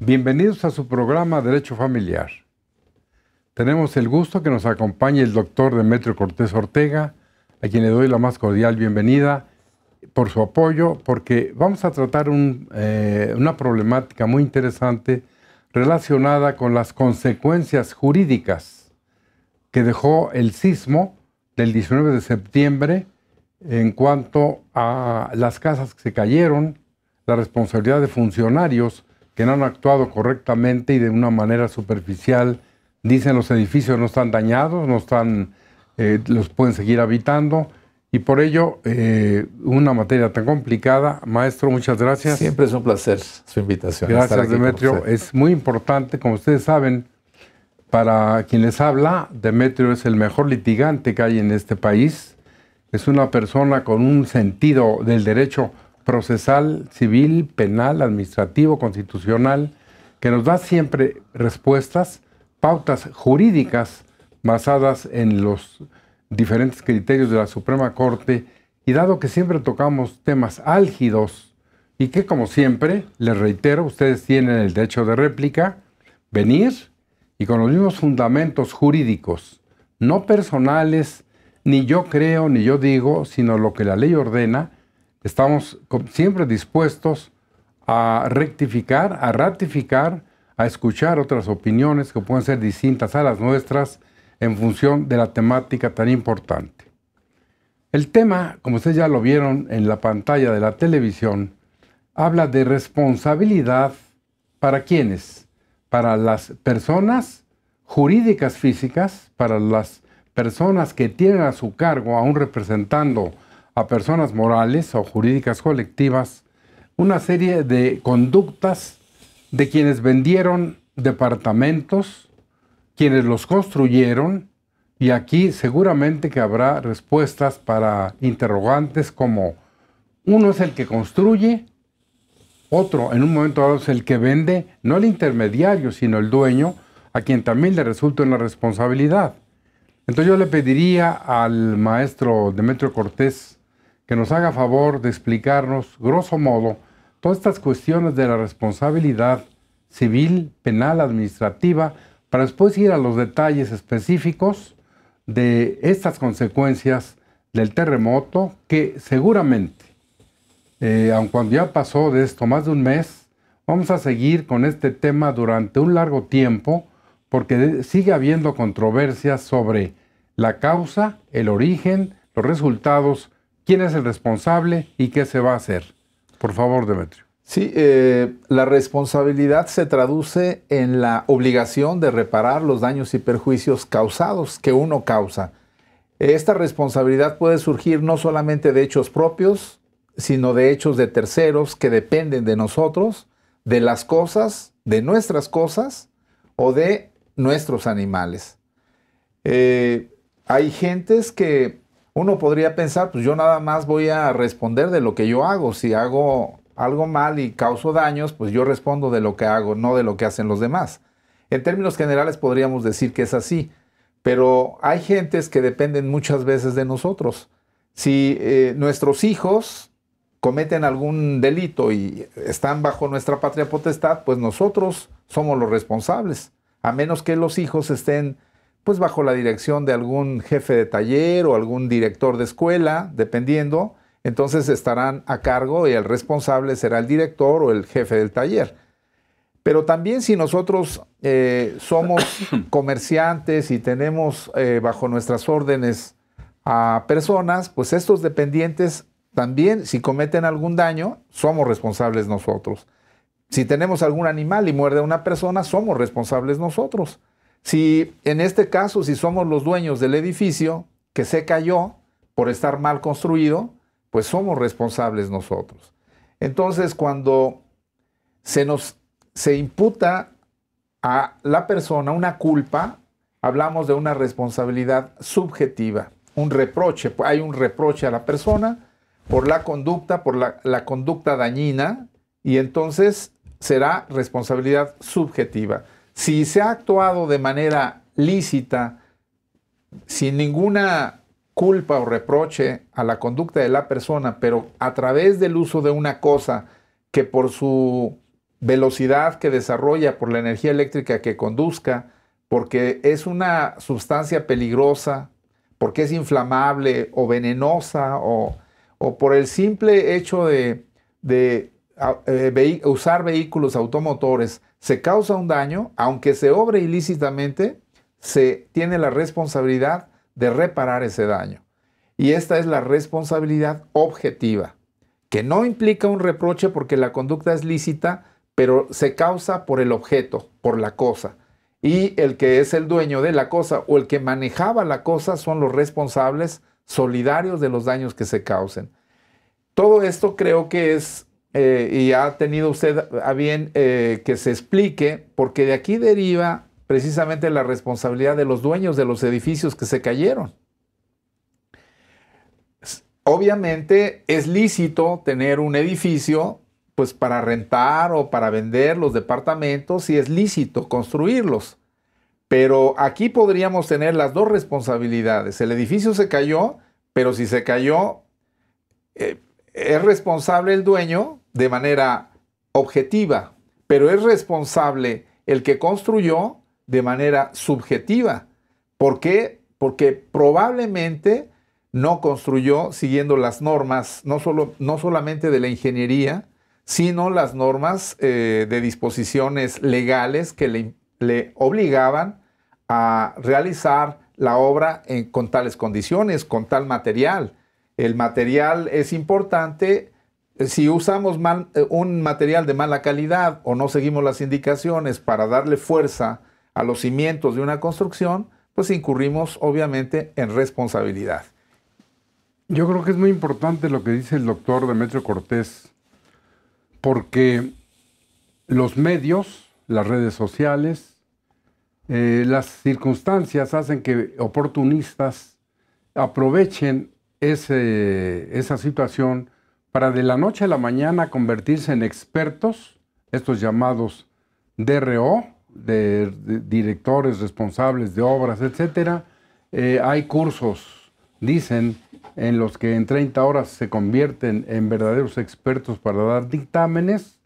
Bienvenidos a su programa Derecho Familiar. Tenemos el gusto que nos acompañe el doctor Demetrio Cortés Ortega, a quien le doy la más cordial bienvenida por su apoyo, porque vamos a tratar eh, una problemática muy interesante relacionada con las consecuencias jurídicas que dejó el sismo del 19 de septiembre en cuanto a las casas que se cayeron, la responsabilidad de funcionarios que no han actuado correctamente y de una manera superficial. Dicen los edificios no están dañados, no están, eh, los pueden seguir habitando y por ello, eh, una materia tan complicada. Maestro, muchas gracias. Siempre es un placer su invitación. Gracias, Demetrio. Es muy importante, como ustedes saben, para quien les habla, Demetrio es el mejor litigante que hay en este país. Es una persona con un sentido del derecho procesal, civil, penal, administrativo, constitucional, que nos da siempre respuestas, pautas jurídicas basadas en los diferentes criterios de la Suprema Corte y dado que siempre tocamos temas álgidos y que como siempre, les reitero, ustedes tienen el derecho de réplica, venir y con los mismos fundamentos jurídicos, no personales, ni yo creo, ni yo digo, sino lo que la ley ordena, estamos siempre dispuestos a rectificar, a ratificar, a escuchar otras opiniones que pueden ser distintas a las nuestras en función de la temática tan importante. El tema, como ustedes ya lo vieron en la pantalla de la televisión, habla de responsabilidad para quienes, para las personas jurídicas físicas, para las personas que tienen a su cargo, aún representando a personas morales o jurídicas colectivas, una serie de conductas de quienes vendieron departamentos, quienes los construyeron, y aquí seguramente que habrá respuestas para interrogantes como uno es el que construye, otro en un momento dado es el que vende, no el intermediario, sino el dueño, a quien también le resulta una responsabilidad. Entonces yo le pediría al maestro Demetrio Cortés que nos haga favor de explicarnos, grosso modo, todas estas cuestiones de la responsabilidad civil, penal, administrativa, para después ir a los detalles específicos de estas consecuencias del terremoto que seguramente, eh, aun cuando ya pasó de esto más de un mes, vamos a seguir con este tema durante un largo tiempo porque sigue habiendo controversias sobre la causa, el origen, los resultados, quién es el responsable y qué se va a hacer. Por favor, Demetrio. Sí, eh, la responsabilidad se traduce en la obligación de reparar los daños y perjuicios causados que uno causa. Esta responsabilidad puede surgir no solamente de hechos propios, sino de hechos de terceros que dependen de nosotros, de las cosas, de nuestras cosas o de nuestros animales. Eh, hay gentes que uno podría pensar, pues yo nada más voy a responder de lo que yo hago. Si hago algo mal y causo daños, pues yo respondo de lo que hago, no de lo que hacen los demás. En términos generales podríamos decir que es así, pero hay gentes que dependen muchas veces de nosotros. Si eh, nuestros hijos cometen algún delito y están bajo nuestra patria potestad, pues nosotros somos los responsables, a menos que los hijos estén pues bajo la dirección de algún jefe de taller o algún director de escuela, dependiendo, entonces estarán a cargo y el responsable será el director o el jefe del taller. Pero también si nosotros eh, somos comerciantes y tenemos eh, bajo nuestras órdenes a personas, pues estos dependientes también si cometen algún daño, somos responsables nosotros. Si tenemos algún animal y muerde a una persona, somos responsables nosotros. Si en este caso, si somos los dueños del edificio que se cayó por estar mal construido, pues somos responsables nosotros. Entonces, cuando se nos se imputa a la persona una culpa, hablamos de una responsabilidad subjetiva, un reproche, hay un reproche a la persona por la conducta, por la, la conducta dañina, y entonces será responsabilidad subjetiva. Si se ha actuado de manera lícita, sin ninguna culpa o reproche a la conducta de la persona, pero a través del uso de una cosa que por su velocidad que desarrolla, por la energía eléctrica que conduzca, porque es una sustancia peligrosa, porque es inflamable o venenosa, o, por el simple hecho de, ah, eh, usar vehículos automotores, se causa un daño, aunque se obre ilícitamente, se tiene la responsabilidad de reparar ese daño. Y esta es la responsabilidad objetiva, que no implica un reproche porque la conducta es lícita, pero se causa por el objeto, por la cosa. Y el que es el dueño de la cosa o el que manejaba la cosa son los responsables solidarios de los daños que se causen. Todo esto creo que es, eh, y ha tenido usted a bien eh, que se explique, porque de aquí deriva precisamente la responsabilidad de los dueños de los edificios que se cayeron. Obviamente es lícito tener un edificio pues para rentar o para vender los departamentos y es lícito construirlos. Pero aquí podríamos tener las dos responsabilidades. El edificio se cayó, pero si se cayó, eh, es responsable el dueño de manera objetiva, pero es responsable el que construyó de manera subjetiva. ¿Por qué? Porque probablemente no construyó siguiendo las normas, no, no solamente de la ingeniería, sino las normas eh, de disposiciones legales que le, obligaban a realizar la obra con tales condiciones, con tal material. El material es importante. Si usamos eh, un material de mala calidad o no seguimos las indicaciones para darle fuerza a los cimientos de una construcción, pues incurrimos obviamente en responsabilidad. Yo creo que es muy importante lo que dice el doctor Demetrio Cortés, porque los medios, las redes sociales, eh, las circunstancias hacen que oportunistas aprovechen esa situación para de la noche a la mañana convertirse en expertos, estos llamados DRO, de, directores responsables de obras, etcétera, eh, hay cursos, dicen, en los que en 30 horas se convierten en verdaderos expertos para dar dictámenes.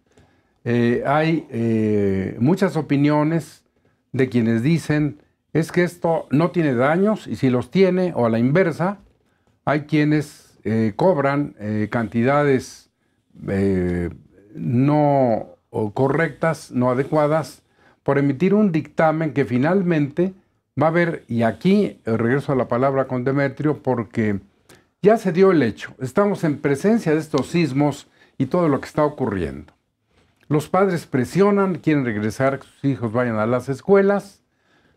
Eh, hay eh, muchas opiniones de quienes dicen es que esto no tiene daños y si los tiene o a la inversa, hay quienes cobran cantidades no correctas, no adecuadas por emitir un dictamen que finalmente va a haber, y aquí eh, regreso a la palabra con Demetrio, porque ya se dio el hecho, estamos en presencia de estos sismos y todo lo que está ocurriendo. Los padres presionan, quieren regresar, que sus hijos vayan a las escuelas,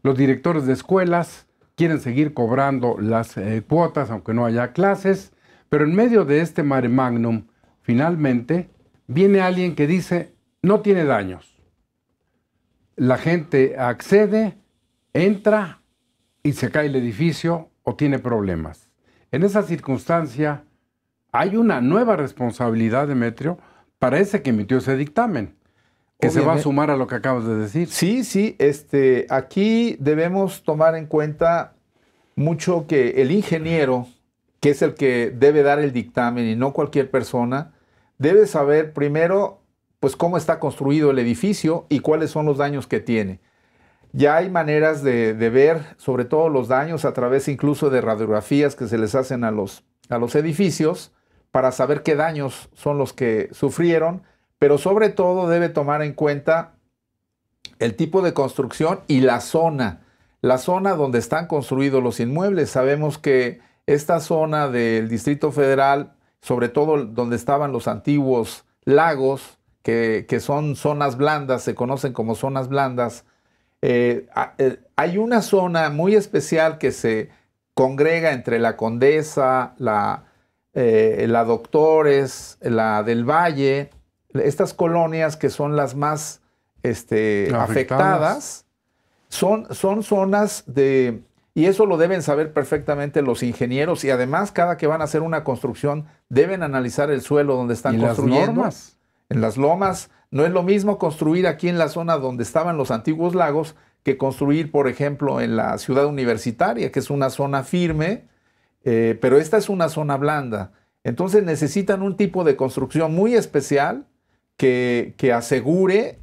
los directores de escuelas quieren seguir cobrando las eh, cuotas, aunque no haya clases, pero en medio de este mare magnum, finalmente, viene alguien que dice, no tiene daños la gente accede, entra y se cae el edificio o tiene problemas. En esa circunstancia hay una nueva responsabilidad, Demetrio, para ese que emitió ese dictamen, que se va a sumar a lo que acabas de decir. Sí, sí, este, aquí debemos tomar en cuenta mucho que el ingeniero, que es el que debe dar el dictamen y no cualquier persona, debe saber primero pues cómo está construido el edificio y cuáles son los daños que tiene. Ya hay maneras de, ver, sobre todo los daños, a través incluso de radiografías que se les hacen a los, a los edificios, para saber qué daños son los que sufrieron, pero sobre todo debe tomar en cuenta el tipo de construcción y la zona, la zona donde están construidos los inmuebles. Sabemos que esta zona del Distrito Federal, sobre todo donde estaban los antiguos lagos, que, son zonas blandas, se conocen como zonas blandas, eh, eh, hay una zona muy especial que se congrega entre la condesa, la, eh, la doctores, la del valle, estas colonias que son las más este, afectadas, son, son zonas de, y eso lo deben saber perfectamente los ingenieros y además cada que van a hacer una construcción deben analizar el suelo donde están construyendo. En las lomas no es lo mismo construir aquí en la zona donde estaban los antiguos lagos que construir, por ejemplo, en la ciudad universitaria, que es una zona firme, eh, pero esta es una zona blanda. Entonces necesitan un tipo de construcción muy especial que, asegure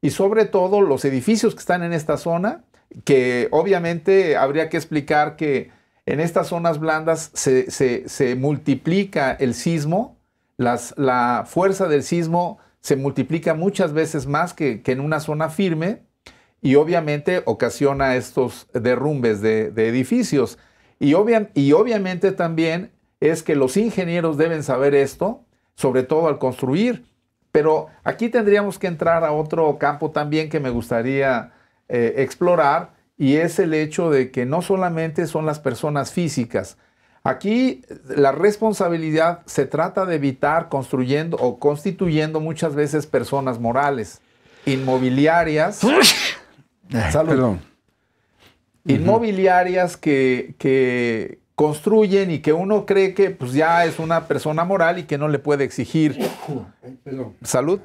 y sobre todo los edificios que están en esta zona, que obviamente habría que explicar que en estas zonas blandas se multiplica el sismo la fuerza del sismo se multiplica muchas veces más que, en una zona firme y obviamente ocasiona estos derrumbes de, edificios. Y, obviamente también es que los ingenieros deben saber esto, sobre todo al construir. Pero aquí tendríamos que entrar a otro campo también que me gustaría eh, explorar y es el hecho de que no solamente son las personas físicas, Aquí la responsabilidad se trata de evitar construyendo o constituyendo muchas veces personas morales, inmobiliarias. salud, perdón. Inmobiliarias que, construyen y que uno cree que pues, ya es una persona moral y que no le puede exigir. Salud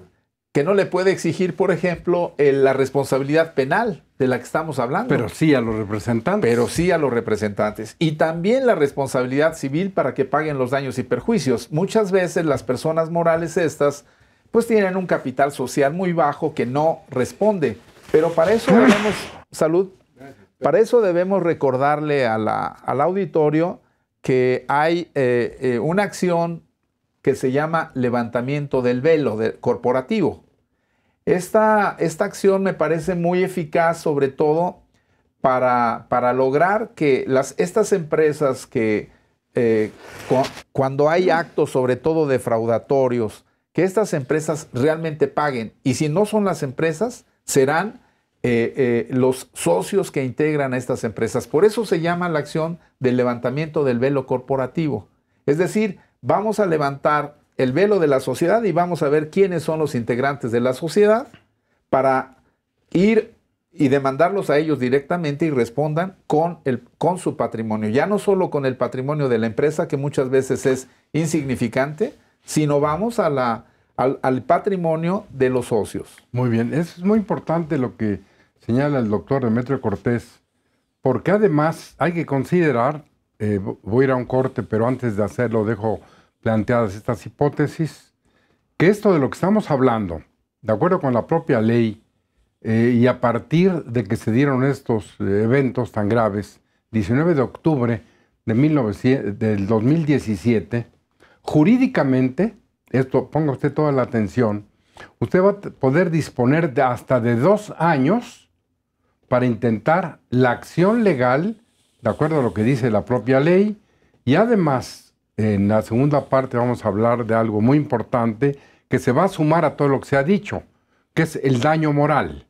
que no le puede exigir, por ejemplo, la responsabilidad penal de la que estamos hablando. Pero sí a los representantes. Pero sí a los representantes. Y también la responsabilidad civil para que paguen los daños y perjuicios. Muchas veces las personas morales estas, pues tienen un capital social muy bajo que no responde. Pero para eso debemos, salud, para eso debemos recordarle a la, al auditorio que hay eh, eh, una acción que se llama levantamiento del velo corporativo. Esta, esta, acción me parece muy eficaz, sobre todo para, para lograr que las, estas empresas que eh, cuando hay actos, sobre todo defraudatorios, que estas empresas realmente paguen. Y si no son las empresas, serán eh, eh, los socios que integran a estas empresas. Por eso se llama la acción del levantamiento del velo corporativo. Es decir, vamos a levantar el velo de la sociedad y vamos a ver quiénes son los integrantes de la sociedad para ir y demandarlos a ellos directamente y respondan con, el, con su patrimonio. Ya no solo con el patrimonio de la empresa, que muchas veces es insignificante, sino vamos a la, al, patrimonio de los socios. Muy bien, es muy importante lo que señala el doctor Demetrio Cortés, porque además hay que considerar, eh, voy a ir a un corte, pero antes de hacerlo dejo planteadas estas hipótesis, que esto de lo que estamos hablando, de acuerdo con la propia ley, eh, y a partir de que se dieron estos eh, eventos tan graves, 19 de octubre de del 2017, jurídicamente, esto ponga usted toda la atención, usted va a poder disponer de hasta de dos años para intentar la acción legal, de acuerdo a lo que dice la propia ley, y además en la segunda parte vamos a hablar de algo muy importante que se va a sumar a todo lo que se ha dicho, que es el daño moral.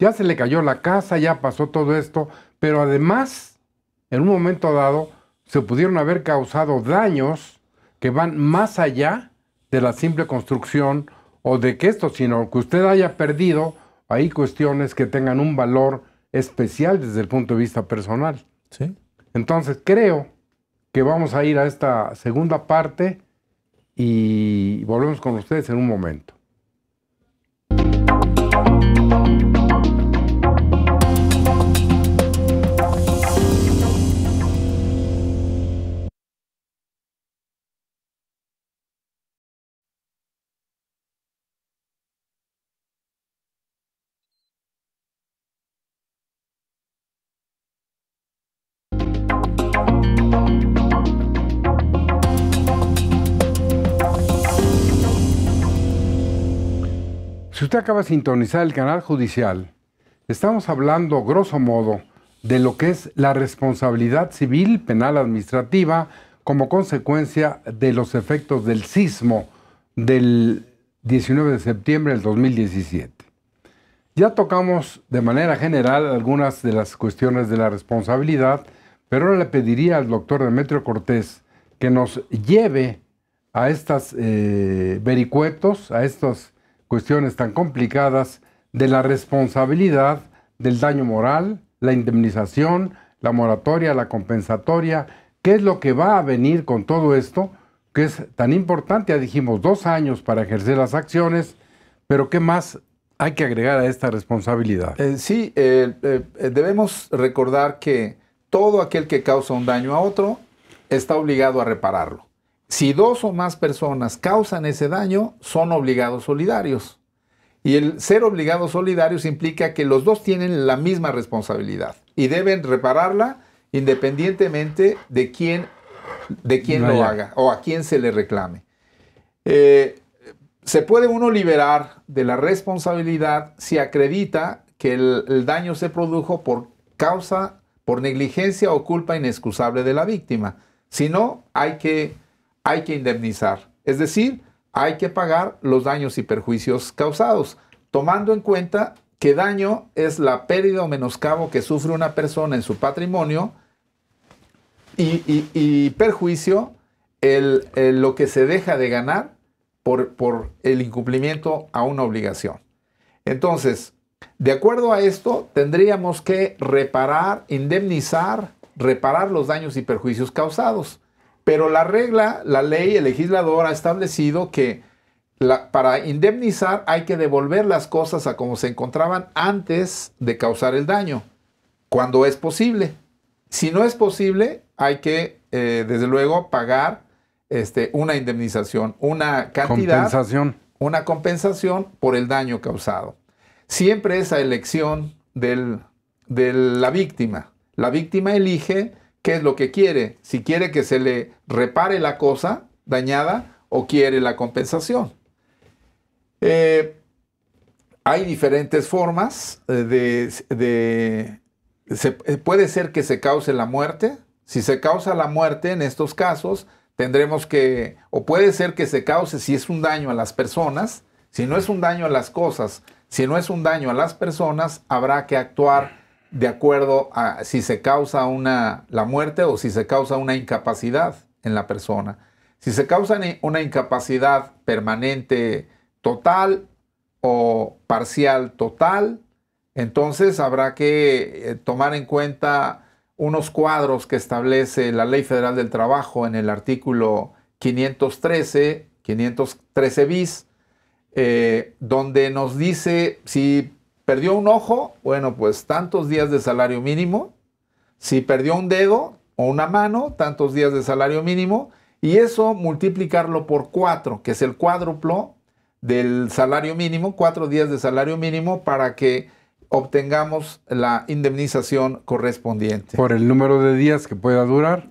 Ya se le cayó la casa, ya pasó todo esto, pero además, en un momento dado, se pudieron haber causado daños que van más allá de la simple construcción o de que esto, sino que usted haya perdido, hay cuestiones que tengan un valor especial desde el punto de vista personal. Entonces creo que vamos a ir a esta segunda parte y volvemos con ustedes en un momento. usted acaba de sintonizar el canal judicial, estamos hablando, grosso modo, de lo que es la responsabilidad civil, penal, administrativa, como consecuencia de los efectos del sismo del 19 de septiembre del 2017. Ya tocamos de manera general algunas de las cuestiones de la responsabilidad, pero le pediría al doctor Demetrio Cortés que nos lleve a estos eh, vericuetos, a estos cuestiones tan complicadas de la responsabilidad del daño moral, la indemnización, la moratoria, la compensatoria, qué es lo que va a venir con todo esto, que es tan importante, ya dijimos, dos años para ejercer las acciones, pero ¿qué más hay que agregar a esta responsabilidad? Eh, sí, eh, eh, debemos recordar que todo aquel que causa un daño a otro está obligado a repararlo si dos o más personas causan ese daño, son obligados solidarios. Y el ser obligados solidarios implica que los dos tienen la misma responsabilidad y deben repararla independientemente de quién, de quién lo haga o a quién se le reclame. Eh, se puede uno liberar de la responsabilidad si acredita que el daño se produjo por causa, por negligencia o culpa inexcusable de la víctima. Si no, hay que hay que indemnizar, es decir, hay que pagar los daños y perjuicios causados, tomando en cuenta que daño es la pérdida o menoscabo que sufre una persona en su patrimonio y, perjuicio lo que se deja de ganar por, por el incumplimiento a una obligación. Entonces, de acuerdo a esto, tendríamos que reparar, indemnizar, reparar los daños y perjuicios causados. Pero la regla, la ley, el legislador ha establecido que para indemnizar hay que devolver las cosas a como se encontraban antes de causar el daño, cuando es posible. Si no es posible, hay que, eh, desde luego, pagar este, una indemnización, una cantidad. Compensación. Una compensación por el daño causado. Siempre esa elección de la víctima. La víctima elige qué es lo que quiere, si quiere que se le repare la cosa dañada o quiere la compensación. Eh, hay diferentes formas eh, de, eh, puede ser que se cause la muerte. Si se causa la muerte en estos casos, tendremos que, o puede ser que se cause si es un daño a las personas, si no es un daño a las cosas, si no es un daño a las personas, habrá que actuar de acuerdo a si se causa una, la muerte o si se causa una incapacidad en la persona. Si se causa una incapacidad permanente total o parcial total, entonces habrá que eh, tomar en cuenta unos cuadros que establece la Ley Federal del Trabajo en el artículo 513, 513 bis, eh, donde nos dice si perdió un ojo, bueno, pues tantos días de salario mínimo. Si perdió un dedo o una mano, tantos días de salario mínimo. Y eso multiplicarlo por cuatro, que es el cuádruplo del salario mínimo, cuatro días de salario mínimo para que obtengamos la indemnización correspondiente. Por el número de días que pueda durar.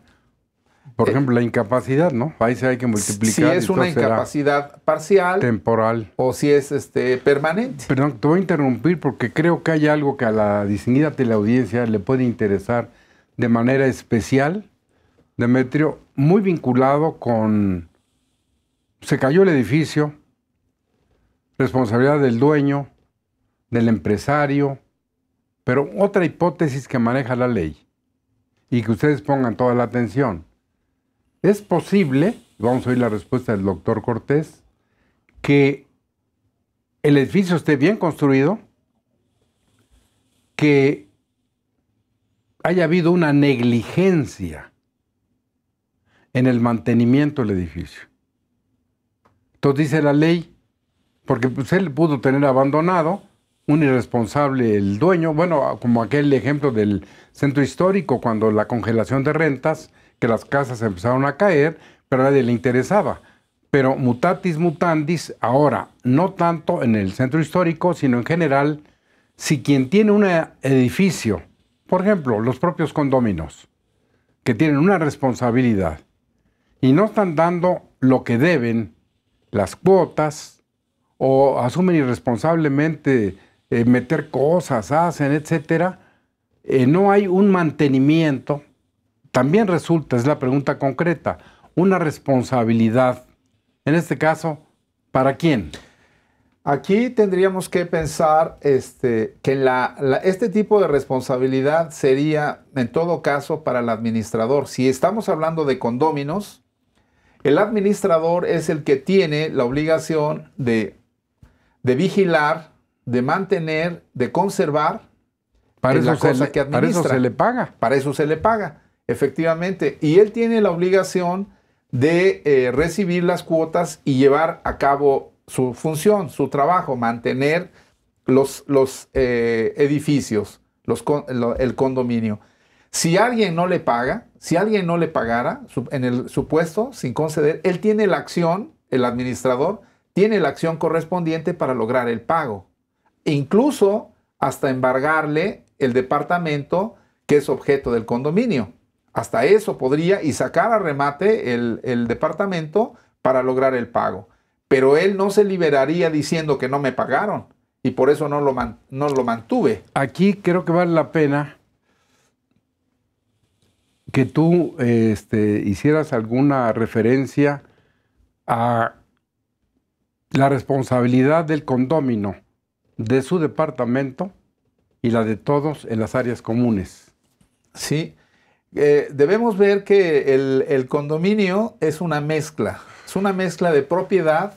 Por eh, ejemplo, la incapacidad, ¿no? Ahí se hay que multiplicar. Si es una incapacidad parcial. Temporal. O si es este permanente. Perdón, te voy a interrumpir porque creo que hay algo que a la distinguida teleaudiencia le puede interesar de manera especial, Demetrio, muy vinculado con... Se cayó el edificio, responsabilidad del dueño, del empresario, pero otra hipótesis que maneja la ley y que ustedes pongan toda la atención es posible, vamos a oír la respuesta del doctor Cortés, que el edificio esté bien construido, que haya habido una negligencia en el mantenimiento del edificio. Entonces dice la ley, porque se pues, él pudo tener abandonado, un irresponsable el dueño, bueno, como aquel ejemplo del centro histórico, cuando la congelación de rentas que las casas empezaron a caer, pero a nadie le interesaba. Pero mutatis mutandis, ahora, no tanto en el centro histórico, sino en general, si quien tiene un edificio, por ejemplo, los propios condóminos, que tienen una responsabilidad y no están dando lo que deben, las cuotas, o asumen irresponsablemente eh, meter cosas, hacen, etcétera, eh, no hay un mantenimiento también resulta, es la pregunta concreta, una responsabilidad. En este caso, ¿para quién? Aquí tendríamos que pensar este, que este tipo de responsabilidad sería, en todo caso, para el administrador. Si estamos hablando de condóminos, el administrador es el que tiene la obligación de, vigilar, de mantener, de conservar que se le paga. Para eso se le paga. Efectivamente. Y él tiene la obligación de eh, recibir las cuotas y llevar a cabo su función, su trabajo, mantener los, los eh, edificios, los, el condominio. Si alguien no le paga, si alguien no le pagara en el supuesto sin conceder, él tiene la acción, el administrador tiene la acción correspondiente para lograr el pago. incluso hasta embargarle el departamento que es objeto del condominio. Hasta eso podría y sacar a remate el, departamento para lograr el pago. Pero él no se liberaría diciendo que no me pagaron y por eso no lo, no lo mantuve. Aquí creo que vale la pena que tú este, hicieras alguna referencia a la responsabilidad del condomino de su departamento y la de todos en las áreas comunes. Sí, eh, debemos ver que el, condominio es una mezcla, es una mezcla de propiedad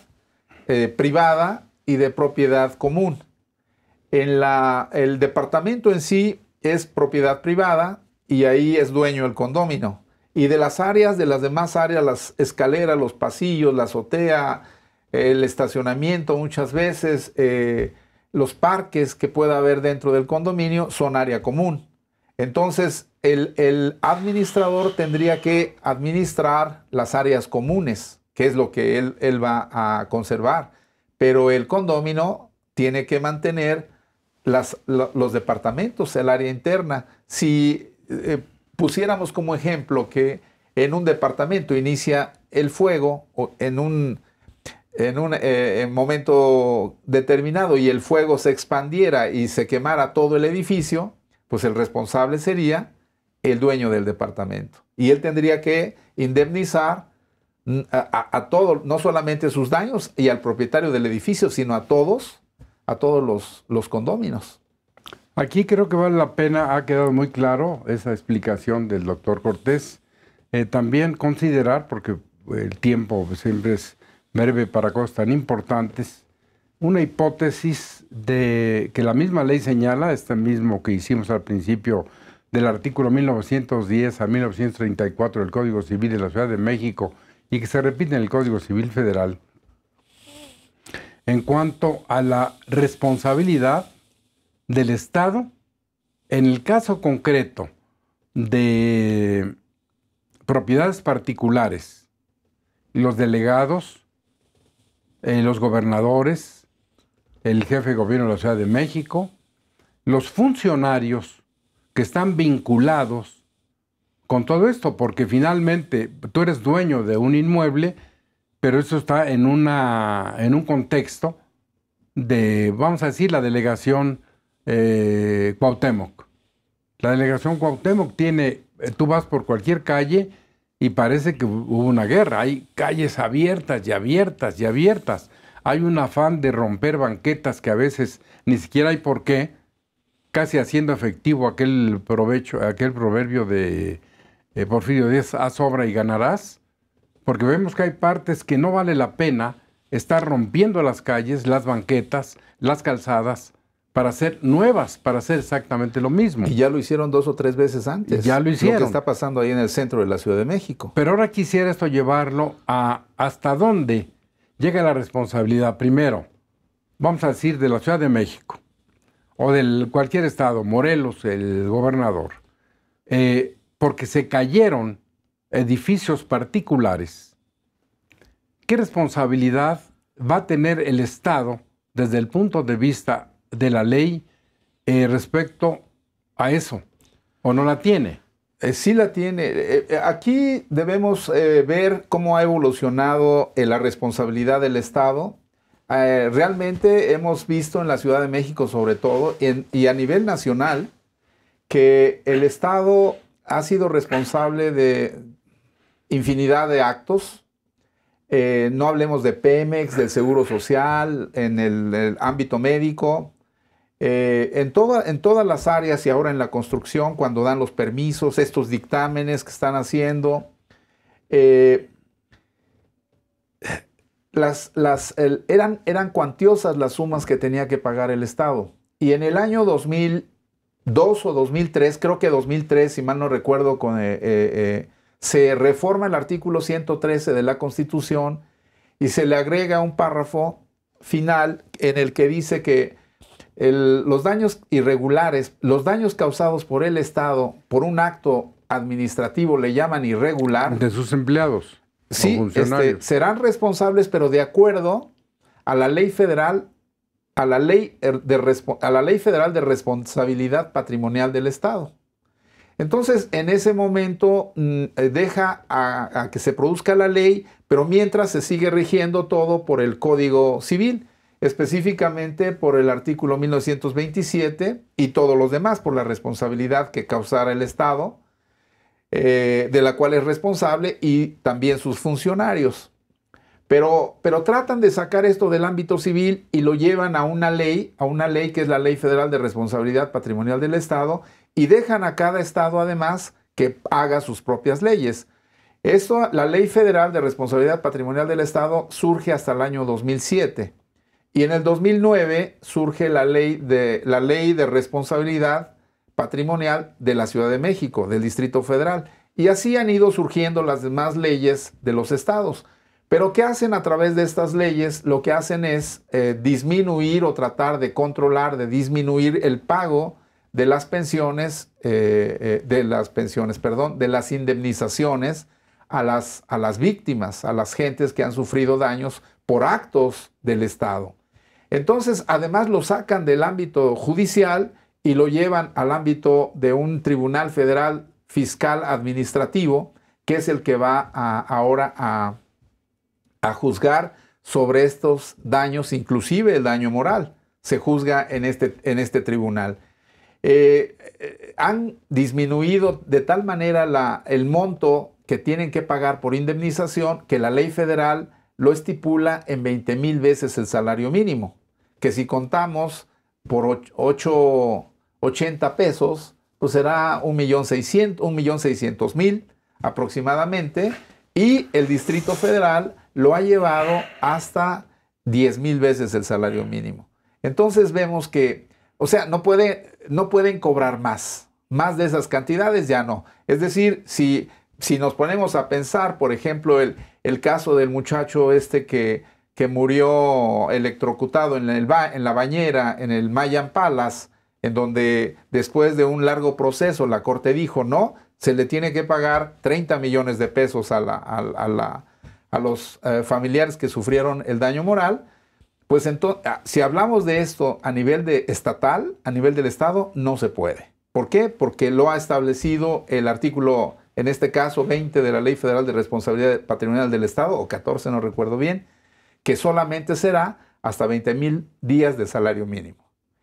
eh, privada y de propiedad común. En el departamento en sí es propiedad privada y ahí es dueño el condominio Y de las áreas, de las demás áreas, las escaleras, los pasillos, la azotea, el estacionamiento muchas veces, eh, los parques que pueda haber dentro del condominio son área común. Entonces, el, administrador tendría que administrar las áreas comunes, que es lo que él, va a conservar, pero el condómino tiene que mantener los departamentos, el área interna. Si eh, pusiéramos como ejemplo que en un departamento inicia el fuego en un, eh, momento determinado y el fuego se expandiera y se quemara todo el edificio, pues el responsable sería el dueño del departamento. Y él tendría que indemnizar mm, a, todos, no solamente sus daños y al propietario del edificio, sino a todos, a todos los, los condóminos. Aquí creo que vale la pena, ha quedado muy claro esa explicación del doctor Cortés. Eh, también considerar, porque el tiempo siempre es breve para cosas tan importantes, una hipótesis de que la misma ley señala, este mismo que hicimos al principio del artículo 1910 a 1934 del Código Civil de la Ciudad de México y que se repite en el Código Civil Federal, en cuanto a la responsabilidad del Estado en el caso concreto de propiedades particulares, los delegados, eh, los gobernadores, el jefe de gobierno de la Ciudad de México, los funcionarios que están vinculados con todo esto, porque finalmente tú eres dueño de un inmueble, pero eso está en, una, en un contexto de, vamos a decir, la delegación eh, Cuauhtémoc. La delegación Cuauhtémoc tiene, eh, tú vas por cualquier calle y parece que hubo una guerra, hay calles abiertas y abiertas y abiertas hay un afán de romper banquetas que a veces ni siquiera hay por qué, casi haciendo efectivo aquel, provecho, aquel proverbio de eh, Porfirio Díaz, haz obra y ganarás, porque vemos que hay partes que no vale la pena estar rompiendo las calles, las banquetas, las calzadas, para hacer nuevas, para hacer exactamente lo mismo. Y ya lo hicieron dos o tres veces antes. Ya lo hicieron. Lo que está pasando ahí en el centro de la Ciudad de México. Pero ahora quisiera esto llevarlo a hasta dónde llega la responsabilidad primero, vamos a decir, de la Ciudad de México o de cualquier estado, Morelos, el gobernador, eh, porque se cayeron edificios particulares. ¿Qué responsabilidad va a tener el Estado desde el punto de vista de la ley eh, respecto a eso? ¿O no la tiene? Eh, sí la tiene. Eh, eh, aquí debemos ver cómo ha evolucionado la responsabilidad del Estado. realmente hemos visto en la Ciudad de México sobre todo y a nivel nacional que el Estado ha sido responsable de infinidad de actos. no hablemos de Pemex, del Seguro Social, en el ámbito médico, eh, en, en todas las áreas y ahora en la construcción, cuando dan los permisos, estos dictámenes que están haciendo, eh, las, las, eran, eran cuantiosas las sumas que tenía que pagar el Estado. Y en el año 2002 o 2003, creo que 2003, si mal no recuerdo, eh, se reforma el artículo 113 de la Constitución y se le agrega un párrafo final en el que dice que los daños irregulares, los daños causados por el Estado por un acto administrativo, le llaman irregular. De sus empleados. Sí, este, serán responsables, pero de acuerdo a la ley federal, a la ley, er, de, a la ley federal de responsabilidad patrimonial del Estado. Entonces, en ese momento mm, deja a, que se produzca la ley, pero mientras se sigue rigiendo todo por el Código Civil específicamente por el artículo 1927 y todos los demás, por la responsabilidad que causara el Estado, eh, de la cual es responsable, y también sus funcionarios. Pero, pero, tratan de sacar esto del ámbito civil y lo llevan a una ley, a una ley que es la Ley Federal de Responsabilidad Patrimonial del Estado, y dejan a cada Estado además que haga sus propias leyes. Esto, la Ley Federal de Responsabilidad Patrimonial del Estado surge hasta el año 2007. Y en el 2009 surge la ley de, la ley de responsabilidad patrimonial de la Ciudad de México, del Distrito Federal. Y así han ido surgiendo las demás leyes de los estados. Pero ¿qué hacen a través de estas leyes? Lo que hacen es eh, disminuir o tratar de controlar, de disminuir el pago de las pensiones, eh, eh, de las pensiones, perdón, de las indemnizaciones a a las víctimas, a las gentes que han sufrido daños por actos del Estado. Entonces, además lo sacan del ámbito judicial y lo llevan al ámbito de un tribunal federal fiscal administrativo, que es el que va ahora a, juzgar sobre estos daños, inclusive el daño moral, se juzga en este, este tribunal. Eh, eh, han disminuido de tal manera el monto que tienen que pagar por indemnización que la ley federal lo estipula en 20 mil veces el salario mínimo que si contamos por 8, 80 pesos, pues será 1.600.000 aproximadamente. Y el Distrito Federal lo ha llevado hasta 10.000 veces el salario mínimo. Entonces vemos que, o sea, no, no pueden cobrar más. Más de esas cantidades ya no. Es decir, si, si nos ponemos a pensar, por ejemplo, el, el caso del muchacho este que que murió electrocutado en, el en la bañera, en el Mayan Palace, en donde después de un largo proceso la corte dijo, no, se le tiene que pagar 30 millones de pesos a, la, los eh, familiares que sufrieron el daño moral, pues entonces, ah, si hablamos de esto a nivel de estatal, a nivel del Estado, no se puede. ¿Por qué? Porque lo ha establecido el artículo, en este caso, 20 de la Ley Federal de Responsabilidad Patrimonial del Estado, o 14, no recuerdo bien, que solamente será hasta 20 mil días de salario mínimo.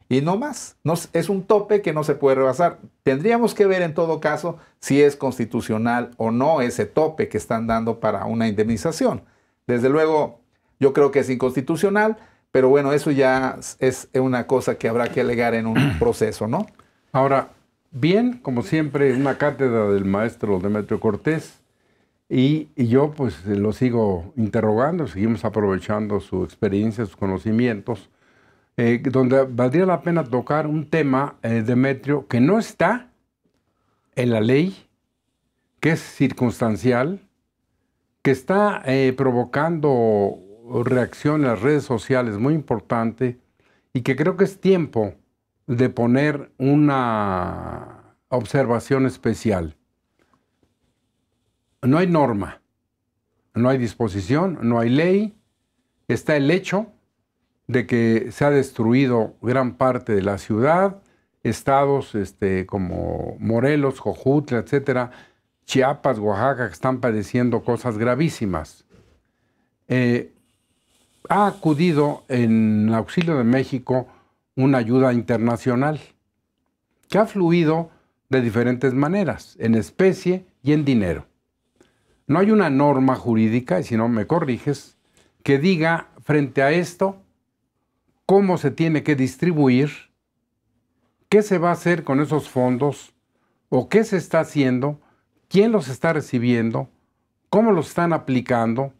Y no más, es un tope que no se puede rebasar. Tendríamos que ver en todo caso si es constitucional o no ese tope que están dando para una indemnización. Desde luego, yo creo que es inconstitucional, pero bueno, eso ya es una cosa que habrá que alegar en un proceso, ¿no? Ahora, bien, como siempre, una cátedra del maestro Demetrio Cortés, y, yo pues lo sigo interrogando, seguimos aprovechando su experiencia, sus conocimientos, eh, donde valdría la pena tocar un tema, eh, Demetrio, que no está en la ley, que es circunstancial, que está eh, provocando reacción en las redes sociales muy importante y que creo que es tiempo de poner una observación especial no hay norma, no hay disposición, no hay ley, está el hecho de que se ha destruido gran parte de la ciudad, estados este, como Morelos, Jojutla, etcétera, Chiapas, Oaxaca, que están padeciendo cosas gravísimas. Eh, ha acudido en auxilio de México una ayuda internacional que ha fluido de diferentes maneras, en especie y en dinero. No hay una norma jurídica, y si no me corriges, que diga frente a esto cómo se tiene que distribuir, qué se va a hacer con esos fondos o qué se está haciendo, quién los está recibiendo, cómo los están aplicando.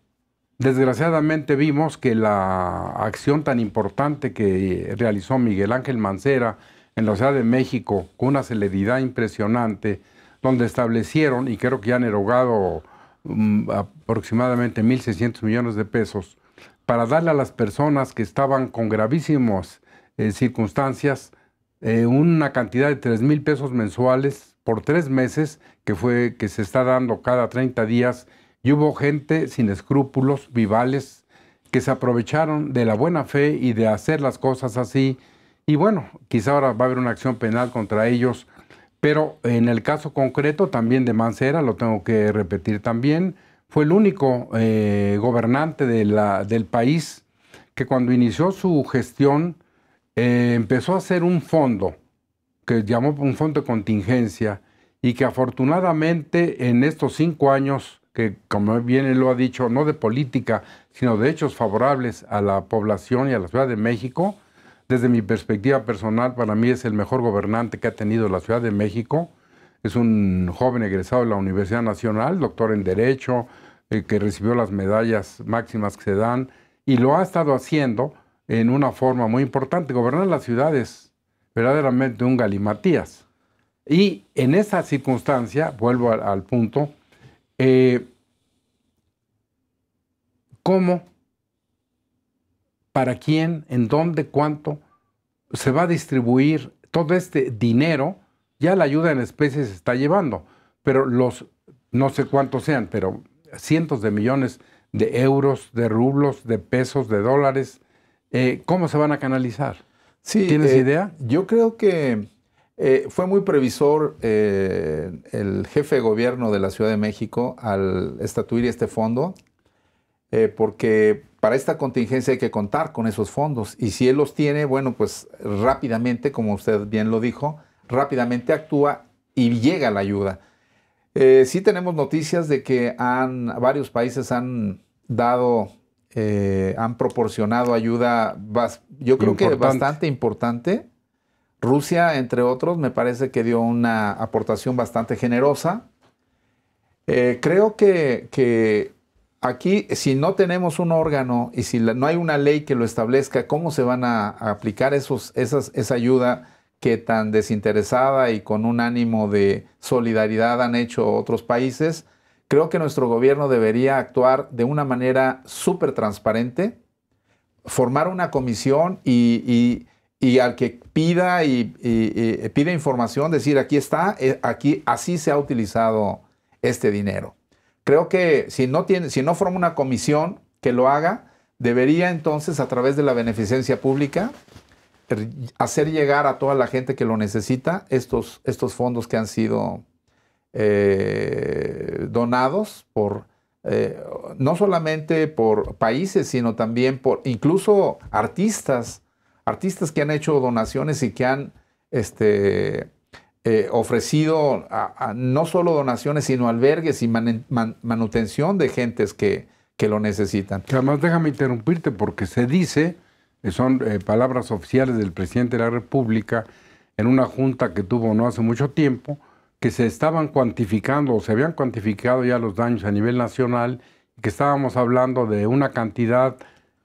Desgraciadamente vimos que la acción tan importante que realizó Miguel Ángel Mancera en la Ciudad de México, con una celeridad impresionante, donde establecieron, y creo que ya han erogado Mm, aproximadamente 1.600 millones de pesos para darle a las personas que estaban con gravísimas eh, circunstancias eh, una cantidad de 3 mil pesos mensuales por tres meses que, fue, que se está dando cada 30 días y hubo gente sin escrúpulos, vivales, que se aprovecharon de la buena fe y de hacer las cosas así. Y bueno, quizá ahora va a haber una acción penal contra ellos pero en el caso concreto también de Mancera, lo tengo que repetir también, fue el único eh, gobernante del país que cuando inició su gestión eh, empezó a hacer un fondo, que llamó un fondo de contingencia, y que afortunadamente en estos cinco años, que como bien él lo ha dicho, no de política, sino de hechos favorables a la población y a la Ciudad de México, desde mi perspectiva personal, para mí es el mejor gobernante que ha tenido la Ciudad de México. Es un joven egresado de la Universidad Nacional, doctor en Derecho, eh, que recibió las medallas máximas que se dan y lo ha estado haciendo en una forma muy importante. Gobernar las ciudades es verdaderamente un galimatías. Y en esa circunstancia, vuelvo al, punto, eh, ¿cómo para quién, en dónde, cuánto se va a distribuir todo este dinero, ya la ayuda en especie se está llevando, pero los, no sé cuántos sean, pero cientos de millones de euros, de rublos, de pesos, de dólares, eh, ¿cómo se van a canalizar? ¿Tienes eh, idea? Yo creo que eh, fue muy previsor el jefe de gobierno de la Ciudad de México al estatuir este fondo, porque para esta contingencia hay que contar con esos fondos y si él los tiene, bueno, pues rápidamente, como usted bien lo dijo, rápidamente actúa y llega la ayuda. Eh, sí tenemos noticias de que han, varios países han dado, eh, han proporcionado ayuda, yo creo que que bastante importante. Rusia, entre otros, me parece que dio una aportación bastante generosa. Eh, creo que aquí, si no tenemos un órgano y si no hay una ley que lo establezca, ¿cómo se van a, aplicar esa ayuda que tan desinteresada y con un ánimo de solidaridad han hecho otros países? Creo que nuestro gobierno debería actuar de una manera súper transparente, formar una comisión y, al que pida pida información, decir aquí está, eh, aquí así se ha utilizado este dinero. Creo que si no, tiene, si no forma una comisión que lo haga, debería entonces a través de la beneficencia pública er, hacer llegar a toda la gente que lo necesita estos, estos fondos que han sido eh, donados por eh, no solamente por países, sino también por incluso artistas, artistas que han hecho donaciones y que han este, eh, ofrecido a, no solo donaciones, sino albergues y manutención de gentes que, lo necesitan. además, déjame interrumpirte porque se dice, eh, son eh, palabras oficiales del presidente de la República, en una junta que tuvo no hace mucho tiempo, que se estaban cuantificando o se habían cuantificado ya los daños a nivel nacional que estábamos hablando de una cantidad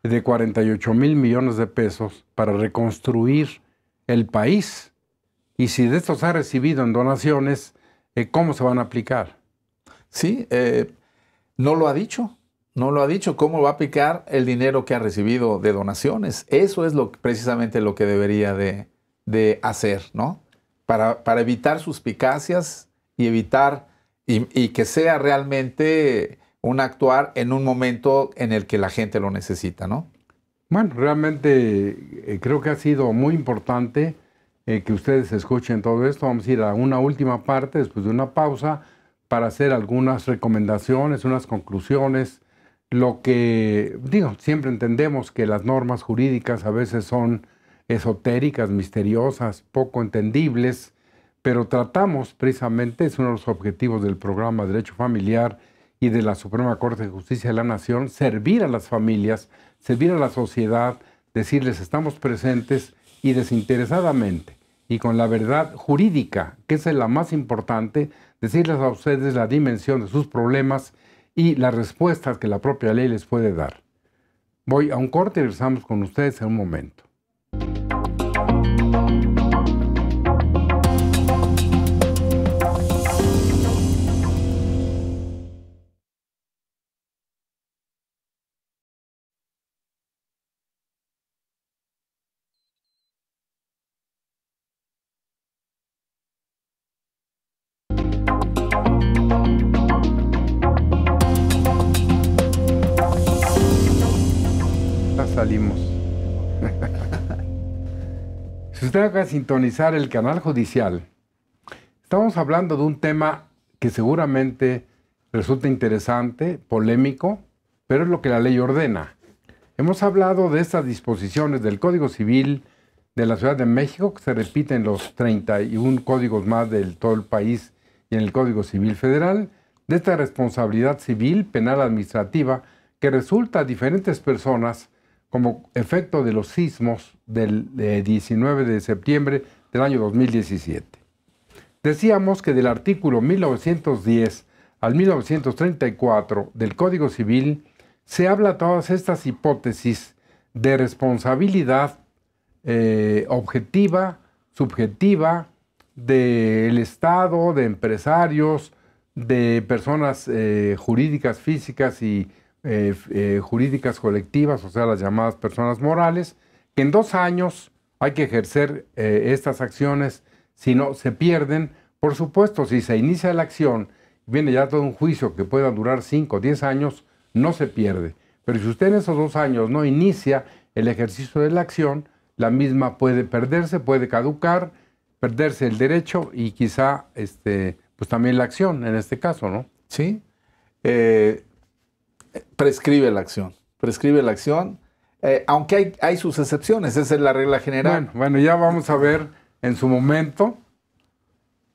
de 48 mil millones de pesos para reconstruir el país y si de estos ha recibido en donaciones, eh, ¿cómo se van a aplicar? Sí, eh, no lo ha dicho. No lo ha dicho cómo va a aplicar el dinero que ha recibido de donaciones. Eso es lo, precisamente lo que debería de, de hacer, ¿no? Para, para, evitar suspicacias y evitar y, y que sea realmente un actuar en un momento en el que la gente lo necesita, ¿no? Bueno, realmente eh, creo que ha sido muy importante eh, que ustedes escuchen todo esto. Vamos a ir a una última parte después de una pausa para hacer algunas recomendaciones, unas conclusiones. Lo que, digo, siempre entendemos que las normas jurídicas a veces son esotéricas, misteriosas, poco entendibles, pero tratamos precisamente, es uno de los objetivos del programa Derecho Familiar y de la Suprema Corte de Justicia de la Nación, servir a las familias, servir a la sociedad, decirles estamos presentes y desinteresadamente y con la verdad jurídica, que es la más importante, decirles a ustedes la dimensión de sus problemas y las respuestas que la propia ley les puede dar. Voy a un corte y regresamos con ustedes en un momento. sintonizar el canal judicial. Estamos hablando de un tema que seguramente resulta interesante, polémico, pero es lo que la ley ordena. Hemos hablado de estas disposiciones del Código Civil de la Ciudad de México, que se repiten los 31 códigos más de todo el país y en el Código Civil Federal, de esta responsabilidad civil, penal, administrativa, que resulta a diferentes personas como efecto de los sismos del 19 eh, de septiembre del año 2017. Decíamos que del artículo 1910 al 1934 del Código Civil se habla todas estas hipótesis de responsabilidad eh, objetiva, subjetiva, del Estado, de empresarios, de personas eh, jurídicas, físicas y eh, eh, jurídicas colectivas, o sea, las llamadas personas morales, que en dos años hay que ejercer eh, estas acciones, si no, se pierden. Por supuesto, si se inicia la acción, viene ya todo un juicio que pueda durar cinco, o diez años, no se pierde. Pero si usted en esos dos años no inicia el ejercicio de la acción, la misma puede perderse, puede caducar, perderse el derecho y quizá este, pues también la acción en este caso, ¿no? Sí prescribe la acción. Prescribe la acción, eh, aunque hay, sus excepciones, esa es la regla general. Bueno, ya vamos a ver en su momento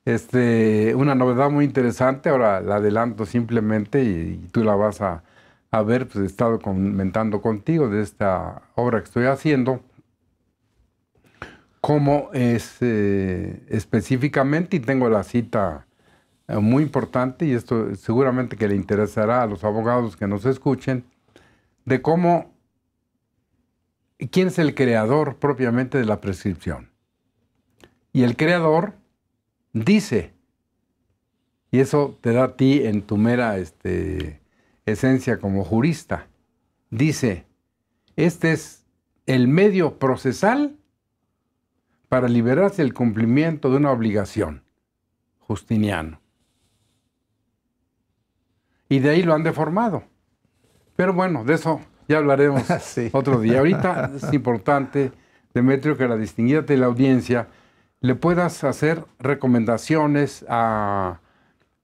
este, una novedad muy interesante. Ahora la adelanto simplemente y, tú la vas a, ver. Pues he estado comentando contigo de esta obra que estoy haciendo cómo es eh, específicamente, y tengo la cita eh, muy importante, y esto seguramente que le interesará a los abogados que nos escuchen, de cómo, quién es el creador propiamente de la prescripción. Y el creador dice, y eso te da a ti en tu mera este, esencia como jurista, dice, este es el medio procesal para liberarse el cumplimiento de una obligación, Justiniano y de ahí lo han deformado. Pero bueno, de eso ya hablaremos otro día. Ahorita es importante, Demetrio, que la distinguida de la audiencia le puedas hacer recomendaciones a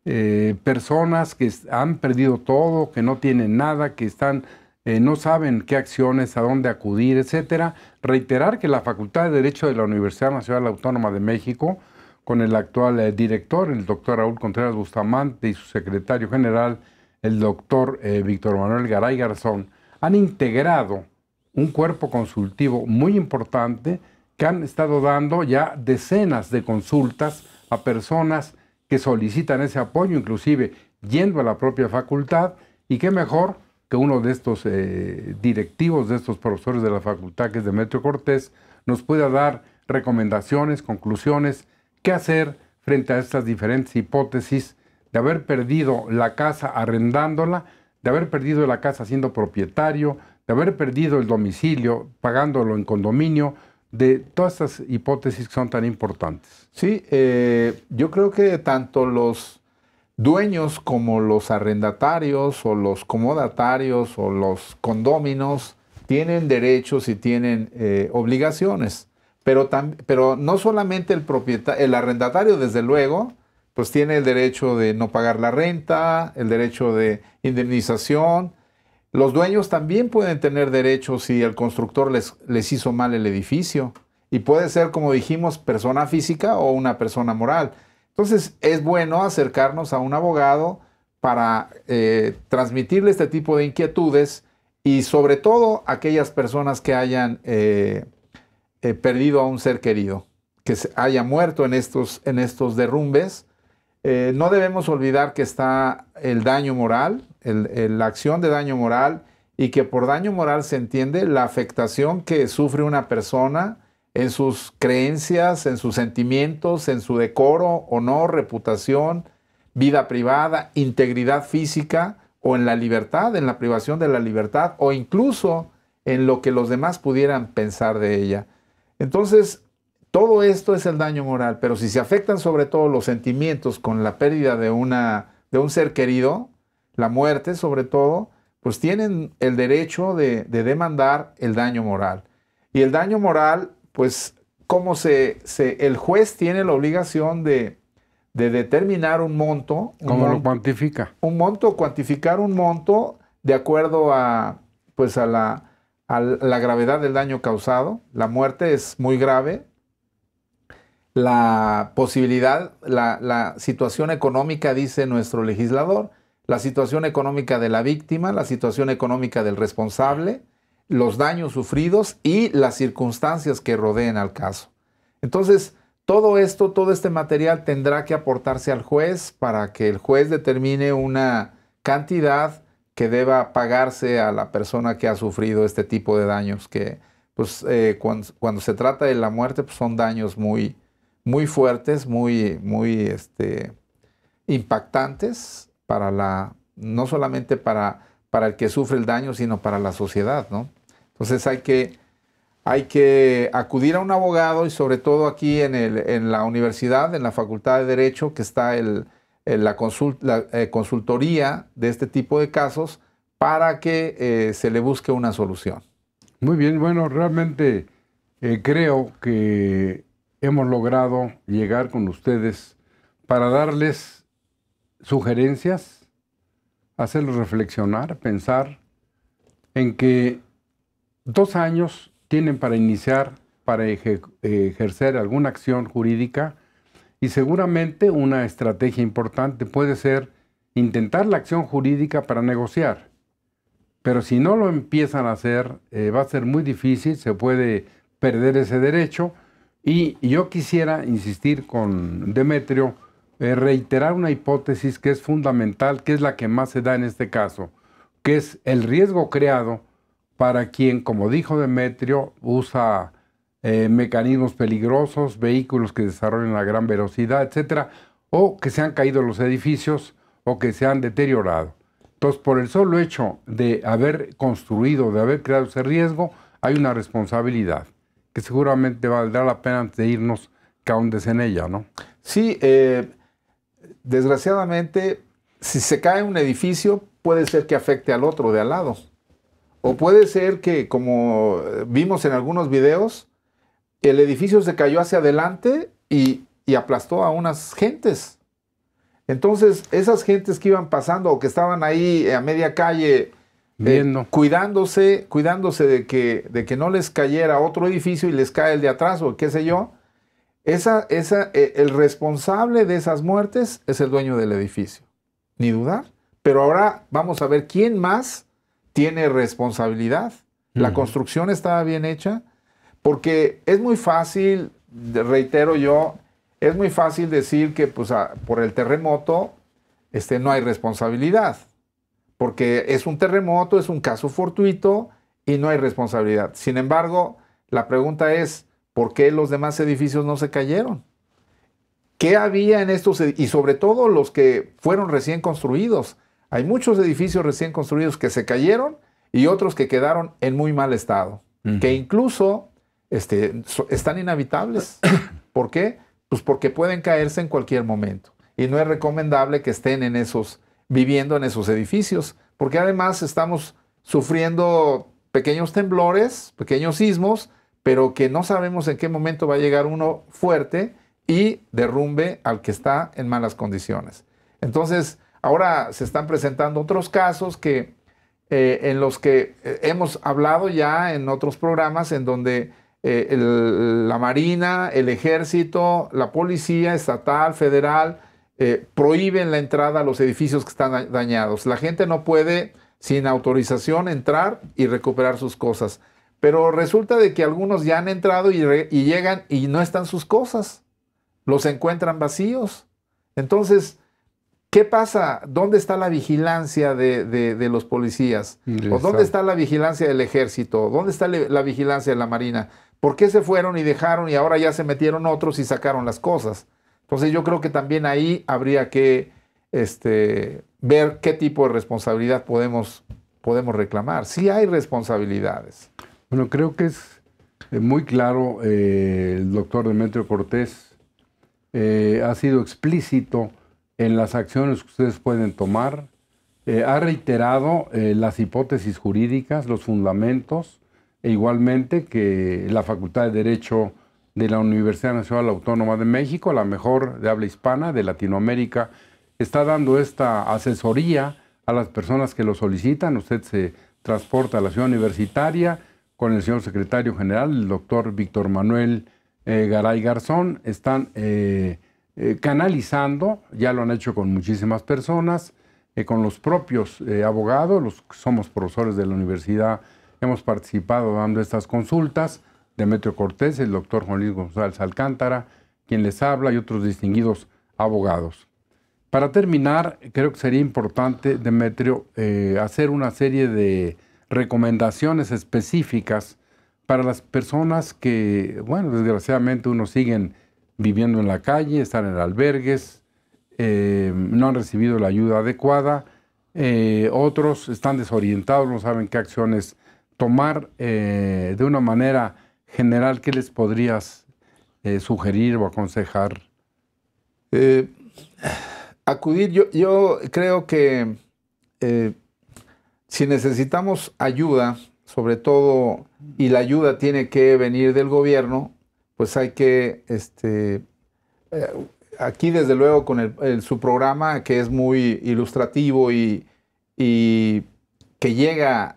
eh, personas que han perdido todo, que no tienen nada, que están eh, no saben qué acciones, a dónde acudir, etcétera. Reiterar que la Facultad de Derecho de la Universidad Nacional Autónoma de México, con el actual eh, director, el doctor Raúl Contreras Bustamante, y su secretario general, el doctor eh, Víctor Manuel Garay Garzón, han integrado un cuerpo consultivo muy importante que han estado dando ya decenas de consultas a personas que solicitan ese apoyo, inclusive yendo a la propia facultad, y qué mejor que uno de estos eh, directivos, de estos profesores de la facultad, que es Demetrio Cortés, nos pueda dar recomendaciones, conclusiones, qué hacer frente a estas diferentes hipótesis de haber perdido la casa arrendándola, de haber perdido la casa siendo propietario, de haber perdido el domicilio pagándolo en condominio, de todas estas hipótesis que son tan importantes. Sí, eh, yo creo que tanto los dueños como los arrendatarios o los comodatarios o los condóminos tienen derechos y tienen eh, obligaciones, pero, pero no solamente el, propietario, el arrendatario, desde luego, pues tiene el derecho de no pagar la renta, el derecho de indemnización. Los dueños también pueden tener derecho si el constructor les, les hizo mal el edificio. Y puede ser, como dijimos, persona física o una persona moral. Entonces, es bueno acercarnos a un abogado para eh, transmitirle este tipo de inquietudes y sobre todo aquellas personas que hayan eh, eh, perdido a un ser querido, que se haya muerto en estos, en estos derrumbes eh, no debemos olvidar que está el daño moral, la acción de daño moral, y que por daño moral se entiende la afectación que sufre una persona en sus creencias, en sus sentimientos, en su decoro, honor, reputación, vida privada, integridad física o en la libertad, en la privación de la libertad o incluso en lo que los demás pudieran pensar de ella. Entonces, todo esto es el daño moral, pero si se afectan sobre todo los sentimientos con la pérdida de, una, de un ser querido, la muerte sobre todo, pues tienen el derecho de, demandar el daño moral. Y el daño moral, pues como se, el juez tiene la obligación de, determinar un monto. ¿Cómo lo cuantifica? Un monto, cuantificar un monto de acuerdo a, pues a la, a la gravedad del daño causado. La muerte es muy grave, la posibilidad, la, situación económica, dice nuestro legislador, la situación económica de la víctima, la situación económica del responsable, los daños sufridos y las circunstancias que rodeen al caso. Entonces, todo esto, todo este material tendrá que aportarse al juez para que el juez determine una cantidad que deba pagarse a la persona que ha sufrido este tipo de daños, que pues eh, cuando, se trata de la muerte pues, son daños muy, muy fuertes, muy, muy este, impactantes para la, no solamente para, para el que sufre el daño, sino para la sociedad, Entonces hay que, hay que acudir a un abogado y sobre todo aquí en, la universidad, en la Facultad de Derecho, que está el, la, eh, consultoría de este tipo de casos para que eh, se le busque una solución. Muy bien, bueno, realmente eh, creo que hemos logrado llegar con ustedes para darles sugerencias, hacerlos reflexionar, pensar en que dos años tienen para iniciar, para ejercer alguna acción jurídica y seguramente una estrategia importante puede ser intentar la acción jurídica para negociar. Pero si no lo empiezan a hacer, eh, va a ser muy difícil, se puede perder ese derecho y yo quisiera insistir con Demetrio, reiterar una hipótesis que es fundamental, que es la que más se da en este caso, que es el riesgo creado para quien, como dijo Demetrio, usa eh, mecanismos peligrosos, vehículos que desarrollan a gran velocidad, etcétera, o que se han caído los edificios o que se han deteriorado. Entonces, por el solo hecho de haber construido, de haber creado ese riesgo, hay una responsabilidad que seguramente valdrá la pena de irnos caundes en ella, ¿no? Sí, eh, desgraciadamente, si se cae un edificio, puede ser que afecte al otro de al lado. O puede ser que, como vimos en algunos videos, el edificio se cayó hacia adelante y, y aplastó a unas gentes. Entonces, esas gentes que iban pasando o que estaban ahí a media calle eh, cuidándose, cuidándose de que, de que no les cayera otro edificio y les cae el de atrás o qué sé yo. Esa, esa, eh, el responsable de esas muertes es el dueño del edificio, ni dudar. Pero ahora vamos a ver quién más tiene responsabilidad. La construcción estaba bien hecha, porque es muy fácil, reitero yo, es muy fácil decir que pues, por el terremoto este, no hay responsabilidad porque es un terremoto, es un caso fortuito y no hay responsabilidad. Sin embargo, la pregunta es, ¿por qué los demás edificios no se cayeron? ¿Qué había en estos Y sobre todo los que fueron recién construidos. Hay muchos edificios recién construidos que se cayeron y otros que quedaron en muy mal estado, que incluso este, están inhabitables. ¿Por qué? Pues porque pueden caerse en cualquier momento y no es recomendable que estén en esos viviendo en esos edificios, porque además estamos sufriendo pequeños temblores, pequeños sismos, pero que no sabemos en qué momento va a llegar uno fuerte y derrumbe al que está en malas condiciones. Entonces, ahora se están presentando otros casos que, eh, en los que eh, hemos hablado ya en otros programas, en donde eh, la Marina, el Ejército, la Policía Estatal, Federal, eh, prohíben la entrada a los edificios que están dañados. La gente no puede sin autorización entrar y recuperar sus cosas. Pero resulta de que algunos ya han entrado y, llegan y no están sus cosas. Los encuentran vacíos. Entonces, ¿qué pasa? ¿Dónde está la vigilancia de, de los policías? ¿O dónde está la vigilancia del ejército? ¿Dónde está la vigilancia de la marina? ¿Por qué se fueron y dejaron y ahora ya se metieron otros y sacaron las cosas? Entonces yo creo que también ahí habría que este, ver qué tipo de responsabilidad podemos, podemos reclamar. Sí hay responsabilidades. Bueno, creo que es eh, muy claro eh, el doctor Demetrio Cortés. Eh, ha sido explícito en las acciones que ustedes pueden tomar. ha reiterado las hipótesis jurídicas, los fundamentos, e igualmente que la Facultad de Derecho de la Universidad Nacional Autónoma de México, la mejor de habla hispana de Latinoamérica, está dando esta asesoría a las personas que lo solicitan. Usted se transporta a la ciudad universitaria con el señor secretario general, el doctor Víctor Manuel eh, Garay Garzón. Están eh, eh, canalizando, ya lo han hecho con muchísimas personas, con los propios abogados, los somos profesores de la universidad, hemos participado dando estas consultas. Demetrio Cortés, el doctor Juan Luis González Alcántara, quien les habla y otros distinguidos abogados. Para terminar, creo que sería importante, Demetrio, eh, hacer una serie de recomendaciones específicas para las personas que, bueno, desgraciadamente unos siguen viviendo en la calle, están en albergues, eh, no han recibido la ayuda adecuada, eh, otros están desorientados, no saben qué acciones tomar de una manera general, ¿qué les podrías eh, sugerir o aconsejar? Eh, acudir, yo, creo que eh, si necesitamos ayuda, sobre todo, y la ayuda tiene que venir del gobierno, pues hay que, este, aquí desde luego con su programa, que es muy ilustrativo y, y que llega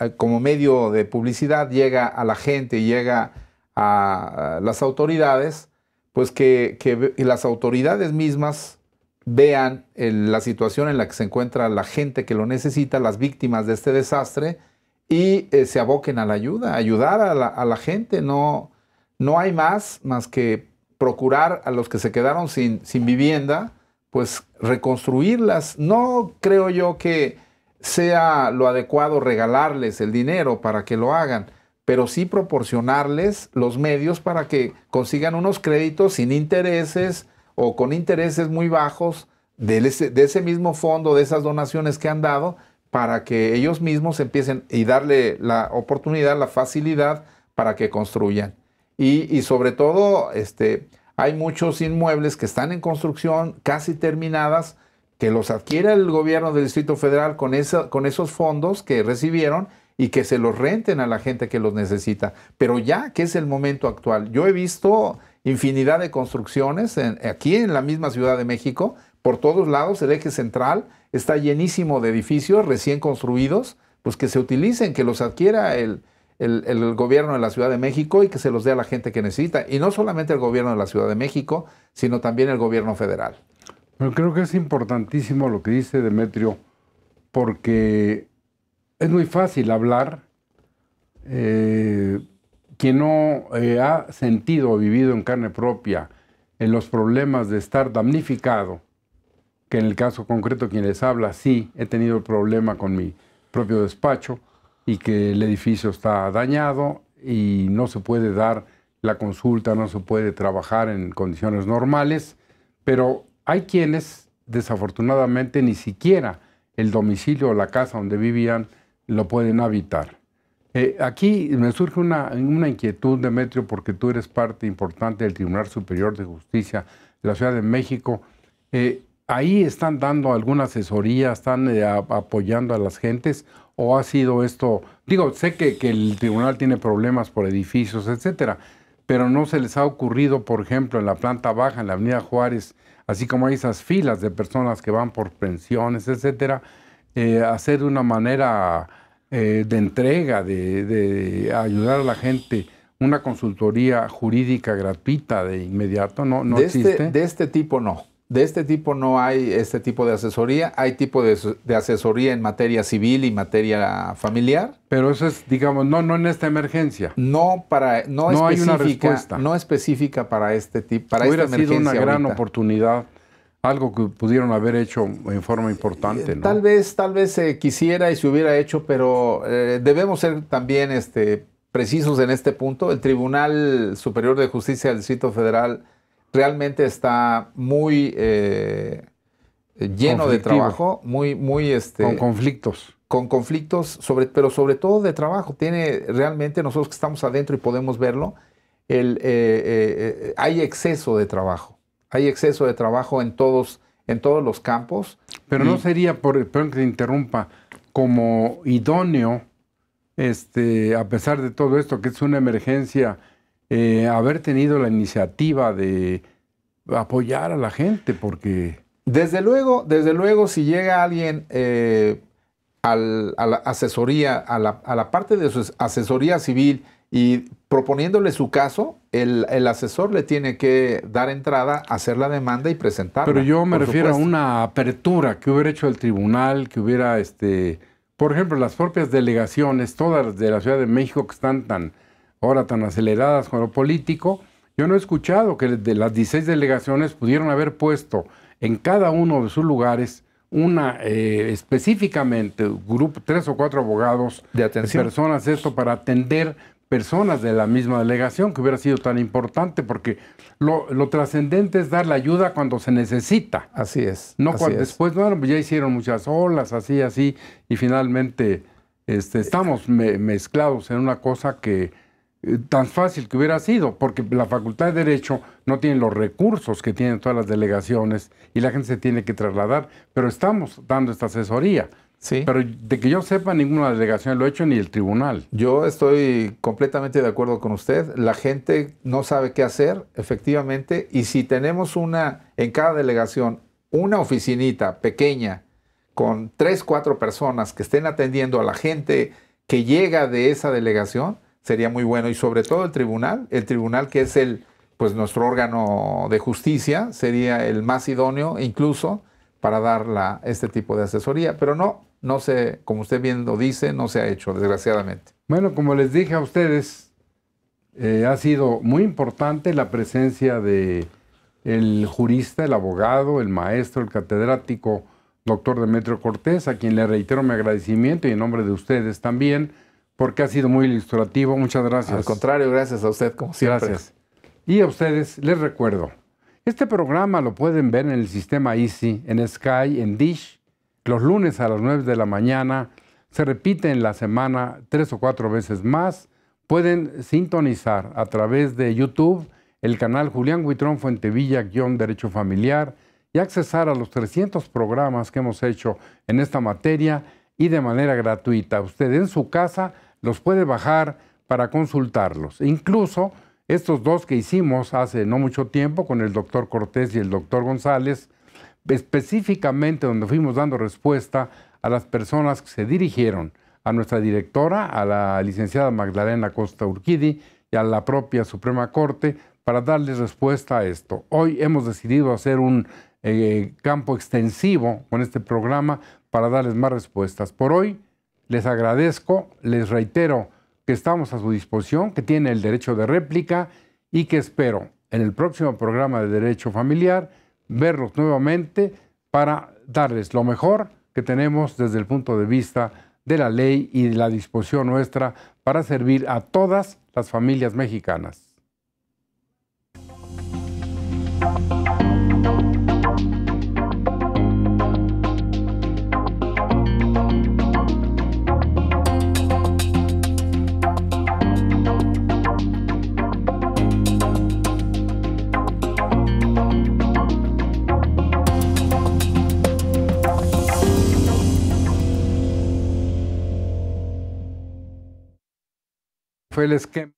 eh, como medio de publicidad, llega a la gente, llega a, las autoridades, pues que, las autoridades mismas vean eh, la situación en la que se encuentra la gente que lo necesita, las víctimas de este desastre, y eh, se aboquen a la ayuda, ayudar a la, a la gente. No, no, hay más más que procurar a los que se quedaron sin, sin vivienda, pues reconstruirlas. No creo yo que sea lo adecuado regalarles el dinero para que lo hagan, pero sí proporcionarles los medios para que consigan unos créditos sin intereses o con intereses muy bajos de ese, mismo fondo, de esas donaciones que han dado, para que ellos mismos empiecen y darle la oportunidad, la facilidad para que construyan. Y, sobre todo, este, hay muchos inmuebles que están en construcción, casi terminadas, que los adquiera el gobierno del Distrito Federal con, con esos fondos que recibieron y que se los renten a la gente que los necesita. Pero ya que es el momento actual, yo he visto infinidad de construcciones aquí en la misma Ciudad de México, por todos lados, el eje central está llenísimo de edificios recién construidos, pues que se utilicen, que los adquiera el, el, gobierno de la Ciudad de México y que se los dé a la gente que necesita. Y no solamente el gobierno de la Ciudad de México, sino también el gobierno federal. Pero creo que es importantísimo lo que dice Demetrio, porque es muy fácil hablar. Eh, quien no eh, ha sentido o vivido en carne propia en los problemas de estar damnificado, que en el caso concreto quien les habla, sí, he tenido el problema con mi propio despacho y que el edificio está dañado y no se puede dar la consulta, no se puede trabajar en condiciones normales, pero hay quienes, desafortunadamente, ni siquiera el domicilio o la casa donde vivían lo pueden habitar. Eh, aquí me surge una, una, inquietud, Demetrio, porque tú eres parte importante del Tribunal Superior de Justicia de la Ciudad de México. Eh, ¿Ahí están dando alguna asesoría, están eh, apoyando a las gentes o ha sido esto? Digo, sé que, que, el tribunal tiene problemas por edificios, etcétera, pero no se les ha ocurrido, por ejemplo, en la planta baja, en la Avenida Juárez, así como hay esas filas de personas que van por pensiones, etcétera, eh, hacer una manera eh, de entrega, de, ayudar a la gente, una consultoría jurídica gratuita de inmediato, no, no de este, este tipo no. De este tipo no hay este tipo de asesoría. Hay tipo de, asesoría en materia civil y materia familiar. Pero eso es, digamos, no, no en esta emergencia. No para, no, hay una respuesta. No específica para este tipo, para Hubiera esta sido una gran oportunidad. Algo que pudieron haber hecho en forma importante, Tal vez, tal vez se quisiera y se hubiera hecho, pero eh, debemos ser también este, precisos en este punto. El Tribunal Superior de Justicia del Distrito Federal realmente está muy eh, lleno de trabajo, muy, muy este. Con conflictos. Con conflictos, pero sobre todo de trabajo. Tiene realmente, nosotros que estamos adentro y podemos verlo, el, eh, eh, hay exceso de trabajo. Hay exceso de trabajo en todos, en todos los campos. Pero no sería, por, perdón que te interrumpa, como idóneo, este, a pesar de todo esto, que es una emergencia eh, haber tenido la iniciativa de apoyar a la gente, porque... Desde luego, desde luego, si llega alguien eh, a la asesoría, a la, parte de su asesoría civil y proponiéndole su caso, el, asesor le tiene que dar entrada, hacer la demanda y presentarla. Pero yo me refiero a una apertura que hubiera hecho el tribunal, que hubiera, este, por ejemplo, las propias delegaciones, todas de la Ciudad de México que están tan ahora tan aceleradas con lo político, yo no he escuchado que de las 16 delegaciones pudieron haber puesto en cada uno de sus lugares una eh, específicamente tres o cuatro abogados de atención personas esto para atender personas de la misma delegación que hubiera sido tan importante porque lo, trascendente es dar la ayuda cuando se necesita así es no después bueno, pues ya hicieron muchas olas así así y finalmente este, estamos mezclados en una cosa que eh, tan fácil que hubiera sido, porque la Facultad de Derecho no tiene los recursos que tienen todas las delegaciones y la gente se tiene que trasladar, pero estamos dando esta asesoría. Sí. Pero de que yo sepa, ninguna delegación lo ha hecho ni el tribunal. Yo estoy completamente de acuerdo con usted. La gente no sabe qué hacer, efectivamente, y si tenemos una, en cada delegación, una oficinita pequeña con tres, cuatro personas que estén atendiendo a la gente que llega de esa delegación, sería muy bueno. Y sobre todo el tribunal, el tribunal que es el, pues nuestro órgano de justicia, sería el más idóneo incluso para dar este tipo de asesoría. Pero no, no se, como usted bien lo dice, no se ha hecho, desgraciadamente. Bueno, como les dije a ustedes, eh, ha sido muy importante la presencia de el jurista, el abogado, el maestro, el catedrático, doctor Demetrio Cortés, a quien le reitero mi agradecimiento y en nombre de ustedes también porque ha sido muy ilustrativo. Muchas gracias. Al contrario, gracias a usted, como siempre. Gracias. Y a ustedes les recuerdo, este programa lo pueden ver en el sistema Easy, en Sky, en Dish, los lunes a las 9 de la mañana. Se repite en la semana tres o cuatro veces más. Pueden sintonizar a través de YouTube el canal Julián Huitrón Fuentevilla-Derecho Familiar y accesar a los 300 programas que hemos hecho en esta materia y de manera gratuita. Usted en su casa los puede bajar para consultarlos. Incluso estos dos que hicimos hace no mucho tiempo con el doctor Cortés y el doctor González, específicamente donde fuimos dando respuesta a las personas que se dirigieron a nuestra directora, a la licenciada Magdalena Costa Urquidi y a la propia Suprema Corte para darles respuesta a esto. Hoy hemos decidido hacer un eh, campo extensivo con este programa para darles más respuestas. Por hoy les agradezco, les reitero que estamos a su disposición, que tiene el derecho de réplica y que espero en el próximo programa de Derecho Familiar verlos nuevamente para darles lo mejor que tenemos desde el punto de vista de la ley y de la disposición nuestra para servir a todas las familias mexicanas. fue el esquema